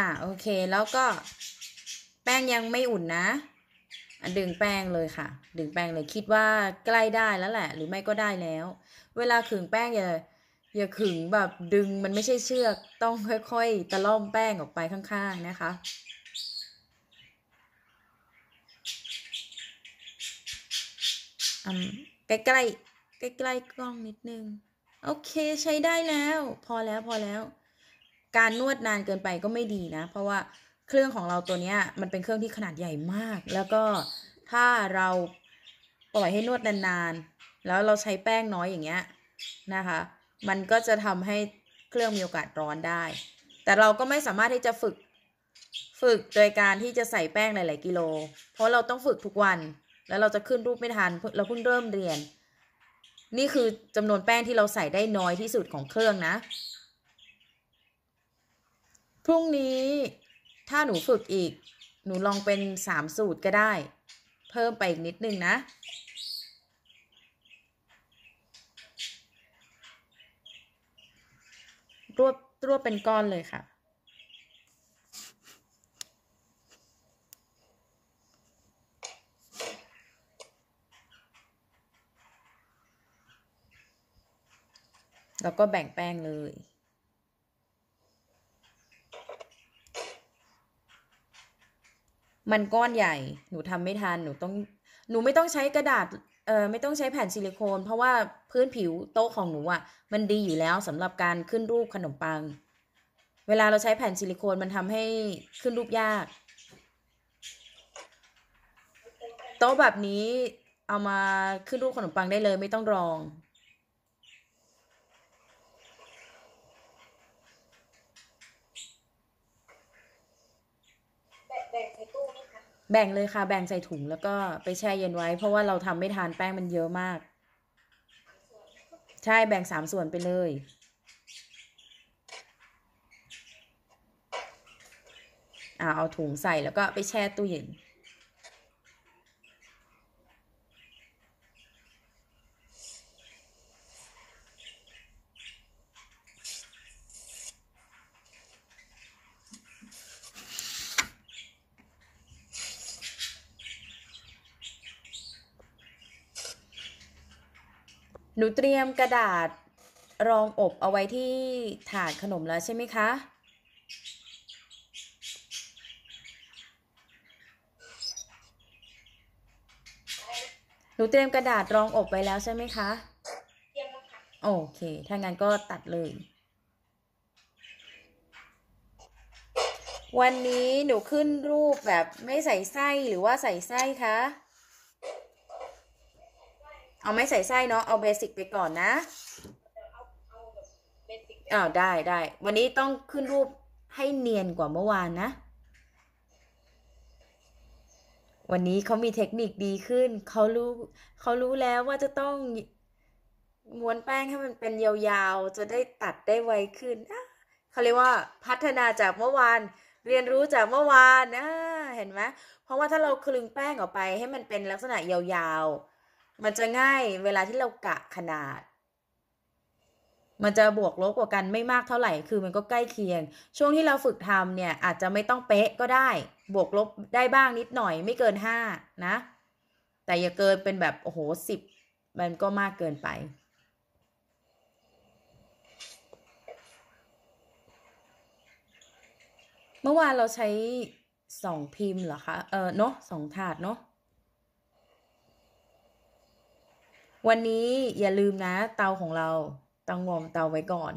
่ะโอเค แล้วก็แป้งยังไม่อุ่นนะดึงแป้งเลยค่ะ ดึงแป้งเลยคิดว่าใกล้ได้แล้วแหละ หรือไม่ก็ได้แล้ว เวลาขึงแป้งอย่าอย่าขึงแบบ ดึงมันไม่ใช่เชือกต้องค่อยๆ ตะล่อมแป้งออกไปข้างๆนะคะใกล้ๆใกล้ๆกล้กล้องนิดนึง โอเคใช้ได้แล้ว พอแล้วพอแล้วการนวดนานเกินไปก็ไม่ดีนะเพราะว่าเครื่องของเราตัวนี้มันเป็นเครื่องที่ขนาดใหญ่มาก แล้วก็ถ้าเราปล่อยให้นวดนานๆ แล้วเราใช้แป้งน้อยอย่างเงี้ยนะคะ มันก็จะทำให้เครื่องมีโอกาสร้อนได้ แต่เราก็ไม่สามารถที่จะฝึกฝึกโดยการที่จะใส่แป้งหลายๆกิโล เพราะเราต้องฝึกทุกวันแล้วเราจะขึ้นรูปไม่ทันเราเพิ่งเริ่มเรียน นี่คือจำนวนแป้งที่เราใส่ได้น้อยที่สุดของเครื่องนะพรุ่งนี้ถ้าหนูฝึกอีก หนูลองเป็นสามสูตรก็ได้ เพิ่มไปอีกนิดนึงนะ รวบรวบเป็นก้อนเลยค่ะ แล้วก็แบ่งแป้งเลยมันก้อนใหญ่ หนูทำไม่ทันหนูต้อง หนูไม่ต้องใช้กระดาษ เอ่อ ไม่ต้องใช้แผ่นซิลิโคน เพราะว่าพื้นผิวโต๊ะของหนูอะ่ะ มันดีอยู่แล้วสำหรับการขึ้นรูปขนมปัง เวลาเราใช้แผ่นซิลิโคนมันทำให้ขึ้นรูปยาก โต๊ะแบบนี้เอามาขึ้นรูปขนมปังได้เลย ไม่ต้องรองแบ่งเลยค่ะแบ่งใส่ถุงแล้วก็ไปแช่เย็นไว้เพราะว่าเราทำไม่ทานแป้งมันเยอะมาก ใช่แบ่งสามส่วนไปเลย อ่าเอาถุงใส่แล้วก็ไปแช่ตู้เย็นหนูเตรียมกระดาษรองอบเอาไว้ที่ถาดขนมแล้วใช่ไหมคะ หนูเตรียมกระดาษรองอบไว้แล้วใช่ไหมคะ โอเค ถ้างั้นก็ตัดเลย วันนี้หนูขึ้นรูปแบบไม่ใส่ไส้หรือว่าใส่ไส้คะเอาไม่ใส่ไส้เนาะ เอาเบสิกไปก่อนนะอ้าวได้ได้ วันนี้ต้องขึ้นรูปให้เนียนกว่าเมื่อวานนะ วันนี้เขามีเทคนิคดีขึ้น เขารู้เขารู้แล้วว่าจะต้องม้วนแป้งให้มันเป็นยาว ๆ จะได้ตัดได้ไวขึ้นเขาเรียกว่าพัฒนาจากเมื่อวาน เรียนรู้จากเมื่อวานนะเห็นไหมเพราะว่าถ้าเราคลึงแป้งออกไปให้มันเป็นลักษณะยาวๆมันจะง่ายเวลาที่เรากะขนาด มันจะบวกลบกว่ากันไม่มากเท่าไหร่ คือมันก็ใกล้เคียง ช่วงที่เราฝึกทำเนี่ยอาจจะไม่ต้องเป๊ะก็ได้ บวกลบได้บ้างนิดหน่อยไม่เกินห้านะ แต่อย่าเกินเป็นแบบ โอ้โหสิบมันก็มากเกินไป เมื่อวานเราใช้สองพิมพ์เหรอคะ เออเนาะสองถาดเนาะวันนี้อย่าลืมนะเตาของเราตตองอมเตาไว้ก่อน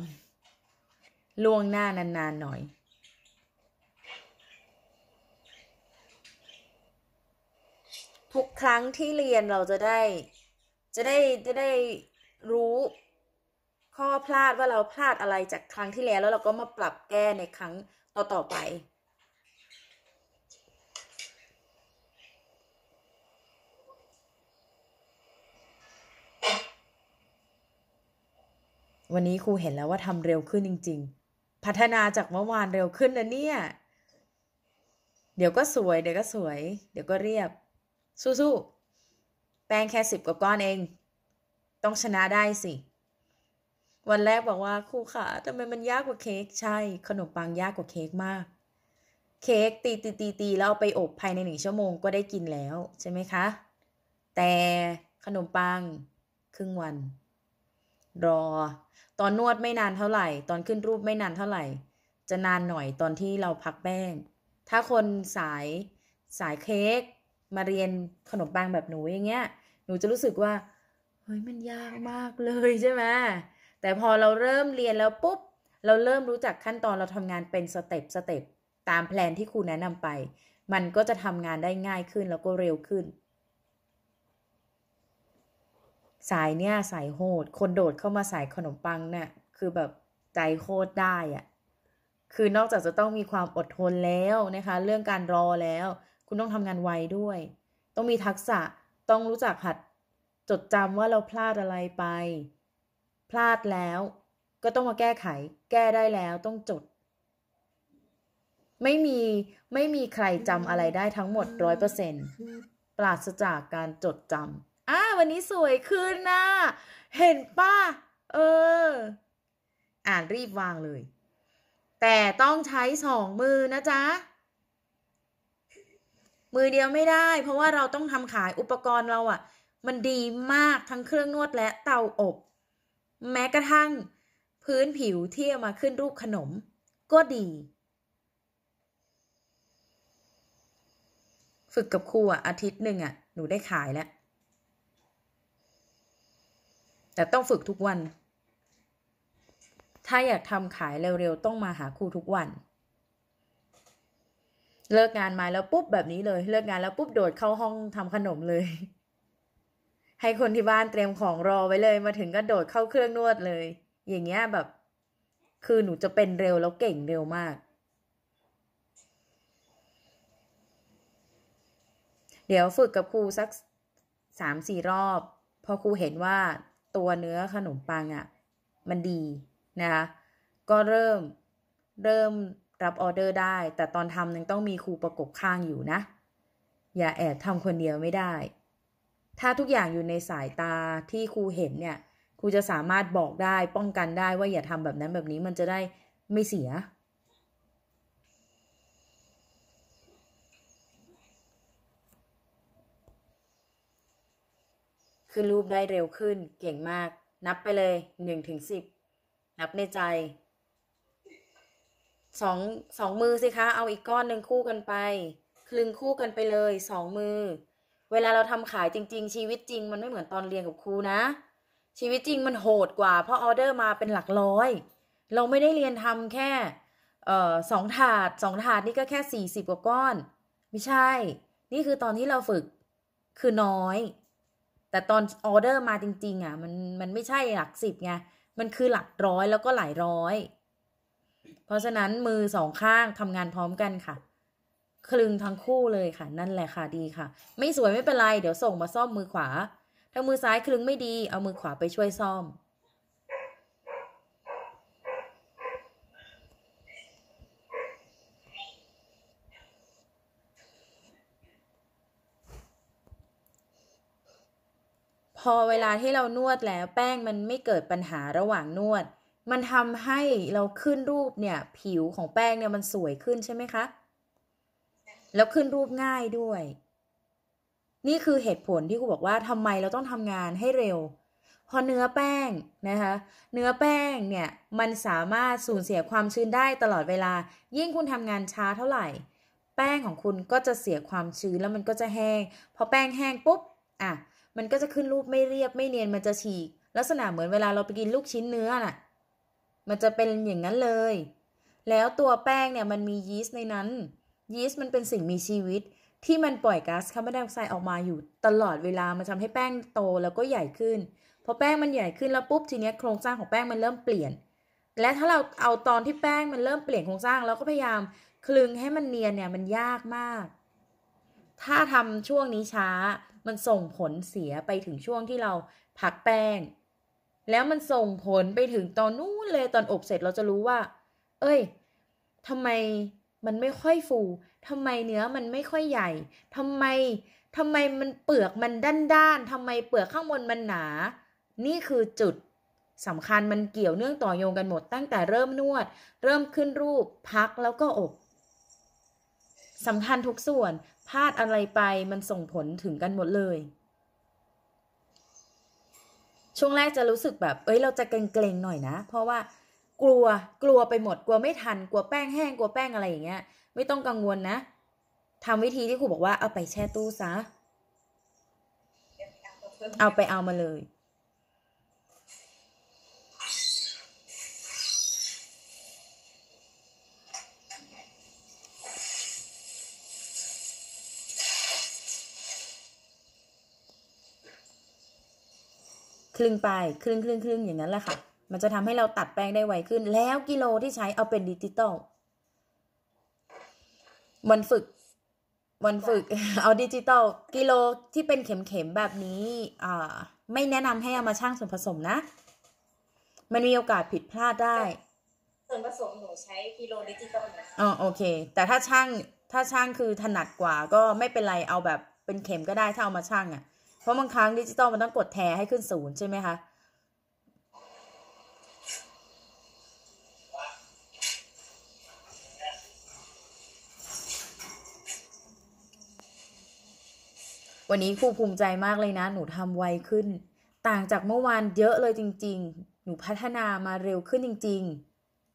ล่วงหน้านานๆหน่อย ทุกครั้งที่เรียนเราจะได้ จะได้จะได้รู้ข้อพลาดว่าเราพลาดอะไรจากครั้งที่แล้ว แล้วเราก็มาปรับแก้ในครั้งต่อๆไปวันนี้ครูเห็นแล้วว่าทำเร็วขึ้นจริง ๆ พัฒนาจากเมื่อวานเร็วขึ้นนะเนี่ย เดี๋ยวก็สวย เดี๋ยวก็สวย เดี๋ยวก็เรียบ สู้ๆ แป้งแค่สิบกว่าก้อนเอง ต้องชนะได้สิ วันแรกบอกว่าครูค่ะทำไมมันยากกว่าเค้กใช่ ขนมปังยากกว่าเค้กมาก เค้กตีตีตีตีแล้วเอาไปอบภายในหนึ่งชั่วโมงก็ได้กินแล้วใช่ไหมคะ แต่ขนมปังครึ่งวันรอตอนนวดไม่นานเท่าไหร่ ตอนขึ้นรูปไม่นานเท่าไหร่ จะนานหน่อยตอนที่เราพักแป้ง ถ้าคนสายสายเค้กมาเรียนขนมปังแบบหนูอย่างเงี้ยหนูจะรู้สึกว่าเฮ้ยมันยากมากเลยใช่ไหมแต่พอเราเริ่มเรียนแล้วปุ๊บเราเริ่มรู้จักขั้นตอนเราทำงานเป็นสเต็ปสเต็ปตามแผนที่ครูแนะนำไป มันก็จะทำงานได้ง่ายขึ้นแล้วก็เร็วขึ้นสายเนี่ยสายโหด คนโดดเข้ามาสายขนมปังเนี่ยคือแบบใจโคตรได้อะคือนอกจากจะต้องมีความอดทนแล้วนะคะ เรื่องการรอแล้ว คุณต้องทำงานไวด้วย ต้องมีทักษะต้องรู้จักหัดจดจำว่าเราพลาดอะไรไป พลาดแล้ว ก็ต้องมาแก้ไข แก้ได้แล้วต้องจด ไม่มีไม่มีใครจำอะไรได้ทั้งหมดร้อยเปอร์เซ็นต์ปราศจากการจดจำอ่าวันนี้สวยขึ้นนะเห็นป้าเออ อ่านรีบวางเลย แต่ต้องใช้สองมือนะจ๊ะ มือเดียวไม่ได้เพราะว่าเราต้องทำขายอุปกรณ์เราอะ่ะ มันดีมากทั้งเครื่องนวดและเตาอบ แม้กระทั่งพื้นผิวที่เอามาขึ้นรูปขนม ก็ดี ฝึกกับครูอ่ะอาทิตย์หนึ่งอ่ะ หนูได้ขายแล้วแต่ต้องฝึกทุกวัน ถ้าอยากทำขายเร็วๆต้องมาหาครูทุกวัน เลิกงานมาแล้วปุ๊บแบบนี้เลย เลิกงานแล้วปุ๊บโดดเข้าห้องทำขนมเลย ให้คนที่บ้านเตรียมของรอไว้เลยมาถึงก็โดดเข้าเครื่องนวดเลย อย่างเงี้ยแบบ คือหนูจะเป็นเร็วแล้วเก่งเร็วมาก เดี๋ยวฝึกกับครูสักสาม สี่รอบ พอครูเห็นว่าตัวเนื้อขนมปังอะ่ะมันดีนะคะก็เริ่มเริ่มรับออเดอร์ได้แต่ตอนทำยังต้องมีครูประกบข้างอยู่นะ อย่าแอบทำคนเดียวไม่ได้ถ้าทุกอย่างอยู่ในสายตาที่ครูเห็นเนี่ยครูจะสามารถบอกได้ป้องกันได้ว่าอย่าทำแบบนั้นแบบนี้มันจะได้ไม่เสียขึ้นรูปได้เร็วขึ้น เก่งมาก นับไปเลย หนึ่งถึงสิบ นับในใจ สองสองมือสิคะ เอาอีกก้อนหนึ่งคู่กันไป คลึงคู่กันไปเลยสองมือ เวลาเราทำขายจริง ๆ ชีวิตจริงมันไม่เหมือนตอนเรียนกับครูนะ ชีวิตจริงมันโหดกว่า เพราะออเดอร์มาเป็นหลักร้อย เราไม่ได้เรียนทำแค่เอ่อสองถาดสองถาดนี่ก็แค่สี่สิบกว่าก้อน ไม่ใช่ นี่คือตอนที่เราฝึก คือน้อยแต่ตอนออเดอร์มาจริง ๆอ่ะมันมันไม่ใช่หลักสิบไงมันคือหลักร้อยแล้วก็หลายร้อย เพราะฉะนั้นมือสองข้างทำงานพร้อมกันค่ะ คลึงทั้งคู่เลยค่ะ นั่นแหละค่ะ ดีค่ะ ไม่สวยไม่เป็นไร เดี๋ยวส่งมาซ่อมมือขวา ถ้ามือซ้ายคลึงไม่ดีเอามือขวาไปช่วยซ่อมพอเวลาที่เรานวดแล้วแป้งมันไม่เกิดปัญหาระหว่างนวด มันทำให้เราขึ้นรูปเนี่ยผิวของแป้งเนี่ยมันสวยขึ้นใช่ไหมคะ แล้วขึ้นรูปง่ายด้วย นี่คือเหตุผลที่ครูบอกว่าทำไมเราต้องทำงานให้เร็ว พอเนื้อแป้งนะคะ เนื้อแป้งเนี่ยมันสามารถสูญเสียความชื้นได้ตลอดเวลา ยิ่งคุณทำงานช้าเท่าไหร่ แป้งของคุณก็จะเสียความชื้นแล้วมันก็จะแห้งพอแป้งแห้งปุ๊บอ่ะมันก็จะขึ้นรูปไม่เรียบไม่เนียน มันจะฉีกลักษณะเหมือนเวลาเราไปกินลูกชิ้นเนื้อน่ะมันจะเป็นอย่างนั้นเลย แล้วตัวแป้งเนี่ยมันมียีสต์ในนั้น ยีสต์มันเป็นสิ่งมีชีวิต ที่มันปล่อยก๊าซคาร์บอนไดออกไซด์ออกมาอยู่ ตลอดเวลามันทำให้แป้งโตแล้วก็ใหญ่ขึ้น พอแป้งมันใหญ่ขึ้น แล้วปุ๊บ ทีเนี้ยโครงสร้างของแป้งมันเริ่มเปลี่ยน และถ้าเราเอาตอนที่แป้งมันเริ่มเปลี่ยนโครงสร้างเราก็พยายามคลึงให้มันเนียนเนี่ยมันยากมาก ถ้าทำช่วงนี้ช้ามันส่งผลเสียไปถึงช่วงที่เราพักแป้ง แล้วมันส่งผลไปถึงตอนนู้นเลยตอนอบเสร็จเราจะรู้ว่า เอ้ยทำไมมันไม่ค่อยฟู ทำไมเนื้อมันไม่ค่อยใหญ่ทำไมทำไมมันเปลือกมันด้านๆทำไมเปลือกข้างบนมันหนา นี่คือจุดสำคัญมันเกี่ยวเนื่องต่อโยงกันหมดตั้งแต่เริ่มนวด เริ่มขึ้นรูปพักแล้วก็อบสำคัญทุกส่วนพลาดอะไรไปมันส่งผลถึงกันหมดเลย ช่วงแรกจะรู้สึกแบบ เอ้ยเราจะเกรงๆหน่อยนะ เพราะว่า กลัวกลัวไปหมด กลัวไม่ทันกลัวแป้งแห้ง กลัวแป้งอะไรอย่างเงี้ย ไม่ต้องกังวลนะทำวิธีที่ครูบอกว่าเอาไปแช่ตู้ซะ เอาไปเอามาเลยคลึงไปคลึงคลึงคลึงอย่างนั้นแหละค่ะ มันจะทำให้เราตัดแป้งได้ไวขึ้น แล้วกิโลที่ใช้เอาเป็นดิจิตอลวันฝึกวันฝึกเอาดิจิตอลกิโลที่เป็นเข็มเข็มแบบนี้ อ่า ไม่แนะนำให้เอามาช่างส่วนผสมนะ มันมีโอกาสผิดพลาดได้ ส่วนผสมหนูใช้กิโลดิจิตอลนะอ๋อโอเค แต่ถ้าช่าง ถ้าช่างคือถนัดกว่า ก็ไม่เป็นไรเอาแบบเป็นเข็มก็ได้ถ้าเอามาช่างอะ่ะเพราะบางครั้งดิจิตอลมันต้องกดแทให้ขึ้นศูนย์ใช่ไหมคะ วันนี้ครูภูมิใจมากเลยนะ หนูทำไวขึ้น ต่างจากเมื่อวานเยอะเลยจริง ๆ หนูพัฒนามาเร็วขึ้นจริง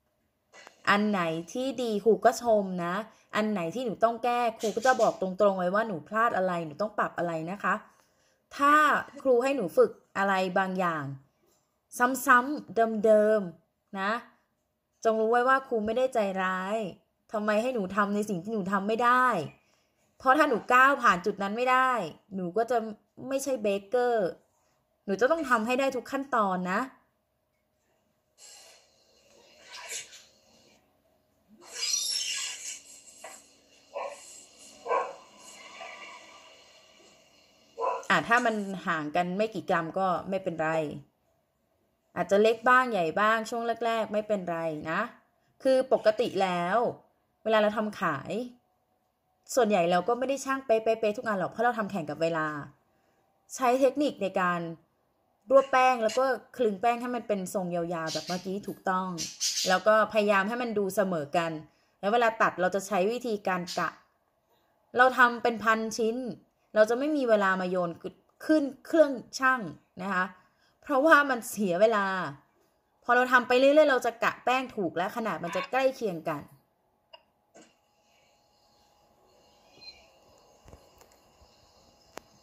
ๆ อันไหนที่ดีครูก็ชมนะ อันไหนที่หนูต้องแก้ครูก็จะบอกตรงๆไว้ว่าหนูพลาดอะไร หนูต้องปรับอะไรนะคะถ้าครูให้หนูฝึกอะไรบางอย่าง ซ้ำๆเดิมๆ นะ จงรู้ไว้ว่าครูไม่ได้ใจร้ายทำไมให้หนูทำในสิ่งที่หนูทำไม่ได้ เพราะถ้าหนูก้าวผ่านจุดนั้นไม่ได้ หนูก็จะไม่ใช่เบเกอร์ หนูจะต้องทำให้ได้ทุกขั้นตอนนะอ่าถ้ามันห่างกันไม่กี่กรัมก็ไม่เป็นไร อาจจะเล็กบ้างใหญ่บ้าง ช่วงแรกๆ ไม่เป็นไรนะ คือปกติแล้ว เวลาเราทำขาย ส่วนใหญ่เราก็ไม่ได้ช่างเป๊ะๆทุกงานหรอกเพราะเราทำแข่งกับเวลา ใช้เทคนิคในการรวบแป้งแล้วก็คลึงแป้งให้มันเป็นทรงยาวๆแบบเมื่อกี้ถูกต้อง แล้วก็พยายามให้มันดูเสมอกัน แล้วเวลาตัดเราจะใช้วิธีการกะ เราทำเป็นพันชิ้นเราจะไม่มีเวลามาโยนขึ้นเครื่องช่างนะคะ เพราะว่ามันเสียเวลา พอเราทำไปเรื่อยๆเราจะกะแป้งถูกและขนาดมันจะใกล้เคียงกัน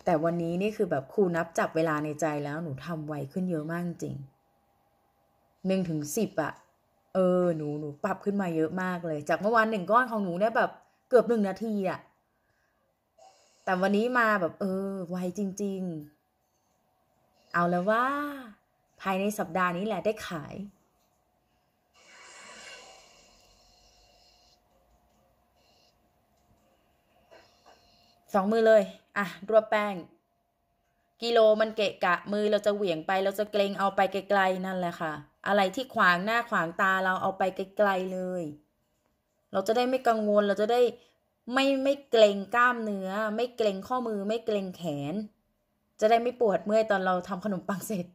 แต่วันนี้นี่คือแบบครูนับจับเวลาในใจแล้วหนูทำไวขึ้นเยอะมากจริง หนึ่งถึงสิบอะเออหนูหนูปรับขึ้นมาเยอะมากเลย จากเมื่อวานหนึ่งก้อนของหนูเนี่ยแบบเกือบหนึ่งนาทีอะแต่วันนี้มาแบบเออ ไวจริง ๆ เอาแล้วว่าภายในสัปดาห์นี้แหละได้ขาย สองมือเลย อ่ะ รวบแป้ง กิโลมันเกะกะ มือเราจะเหวี่ยงไปเราจะเกรงเอาไปไกลๆนั่นแหละค่ะ อะไรที่ขวางหน้าขวางตาเราเอาไปไกลๆเลย เราจะได้ไม่กังวลเราจะได้ไม่ไม่เกรงกล้ามเนื้อไม่เกรงข้อมือไม่เกรงแขน จะได้ไม่ปวดเมื่อยตอนเราทำขนมปังเสร็จ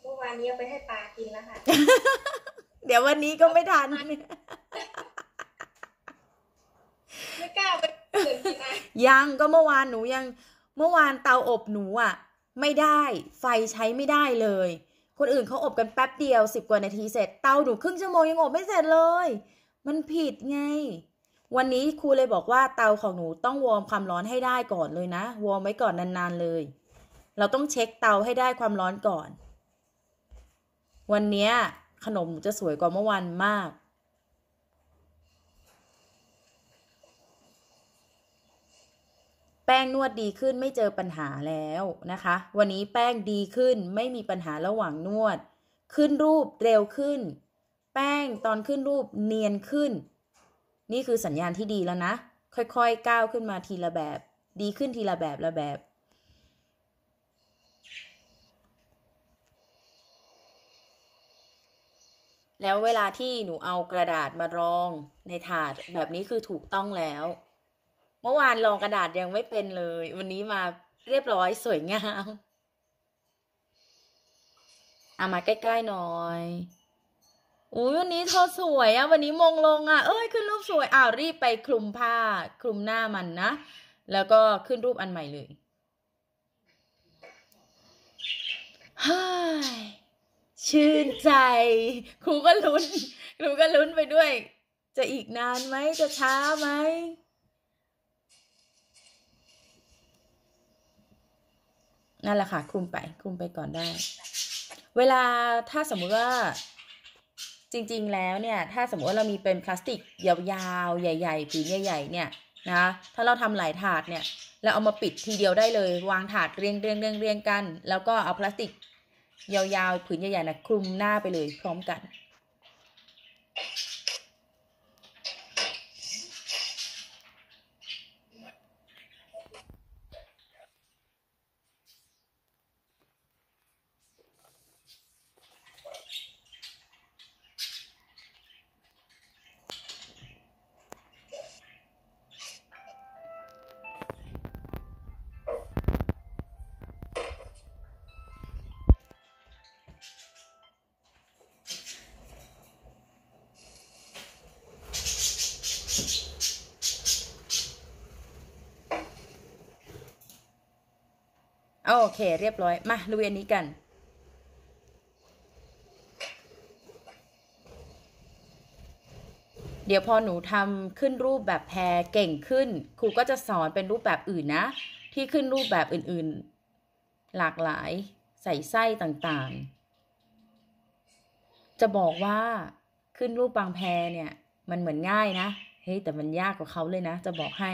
เมื่อวานนี้เอาไปให้ปลากินแล้วค่ะเดี๋ยววันนี้ก็ไม่ทันไม่กล้าไปกินนะยังก็เมื่อวานหนูยัง เมื่อวานเตาอบหนูอ่ะ ไม่ได้ ไฟใช้ไม่ได้เลยคนอื่นเขาอบกันแป๊บเดียวสิบกว่านาทีเสร็จเตาหนูครึ่งชั่วโมงยังอบไม่เสร็จเลยมันผิดไงวันนี้ครูเลยบอกว่าเตาของหนูต้องวอร์มความร้อนให้ได้ก่อนเลยนะวอร์มไว้ก่อนนานๆเลย เราต้องเช็คเตาให้ได้ความร้อนก่อน วันนี้ขนมจะสวยกว่าเมื่อวานมากแป้ง นวดดีขึ้นไม่เจอปัญหาแล้วนะคะ วันนี้แป้งดีขึ้นไม่มีปัญหาระหว่างนวด ขึ้นรูปเร็วขึ้น แป้งตอนขึ้นรูปเนียนขึ้น นี่คือสัญญาณที่ดีแล้วนะ ค่อยๆก้าวขึ้นมาทีละแบบ ดีขึ้นที ละ แบบละแบบ แล้วเวลาที่หนูเอากระดาษมารอง ในถาดแบบนี้คือถูกต้องแล้วเมื่อวานลองกระดาษยังไม่เป็นเลย วันนี้มาเรียบร้อยสวยงามเอามาใกล้ๆหน่อยอุ้ยวันนี้เธอสวยอะวันนี้มงลงอะเอ้ยขึ้น รูปสวยอ้าวรีบไปคลุมผ้าคลุมหน้ามันนะ แล้วก็ขึ้นรูปอันใหม่เลยฮ้ยชื่นใจ ครูก็ลุ้นครูก็ลุ้นไปด้วย จะอีกนานไหมจะช้าไหมนั่นแหละค่ะคลุมไปคลุมไปก่อนได้ เวลาถ้าสมมุติว่าจริง ๆ แล้วเนี่ย ถ้าสมมติว่าเรามีเป็นพลาสติกยาวๆใหญ่ๆผืนใหญ่ๆ เนี่ยนะถ้าเราทำหลายถาดเนี่ยเราเอามาปิดทีเดียวได้เลย วางถาดเรียงเรียงเรียงเรียงกัน แล้วก็เอาพลาสติก ยาวๆผืนใหญ่ๆนะคลุมหน้าไปเลยพร้อมกันโอเค เรียบร้อยมาดูอันนี้กัน เดี๋ยวพอหนูทำขึ้นรูปแบบแพรเก่งขึ้นครูก็จะสอนเป็นรูปแบบอื่นนะ ที่ขึ้นรูปแบบอื่น ๆ หลากหลายใส่ไส้ต่างๆ จะบอกว่า ขึ้นรูปบางแพรเนี่ย มันเหมือนง่ายนะเฮ้ยแต่มันยากกว่าเขาเลยนะ จะบอกให้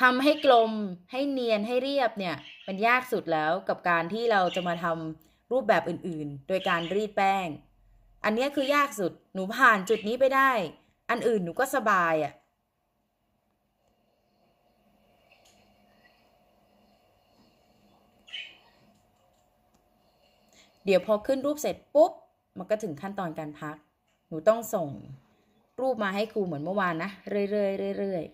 ทำให้กลม ให้เนียน ให้เรียบเนี่ย มันยากสุดแล้วกับการที่เราจะมาทำรูปแบบอื่นๆ โดยการรีดแป้ง อันนี้คือยากสุด หนูผ่านจุดนี้ไปได้ อันอื่นหนูก็สบายอะ่ะ เดี๋ยวพอขึ้นรูปเสร็จปุ๊บ มันก็ถึงขั้นตอนการพัก หนูต้องส่งรูปมาให้ครูเหมือนเมื่อวานนะเรื่อยๆเรื่อย